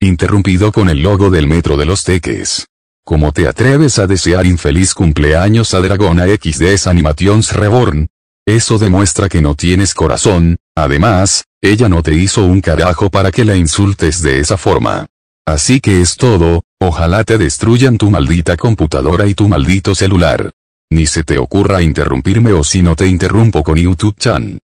Interrumpido con el logo del metro de los teques. ¿Cómo te atreves a desear infeliz cumpleaños a Dragona XD Animations Reborn? Eso demuestra que no tienes corazón, además, ella no te hizo un carajo para que la insultes de esa forma. Así que es todo, ojalá te destruyan tu maldita computadora y tu maldito celular. Ni se te ocurra interrumpirme o si no te interrumpo con YouTube Chan.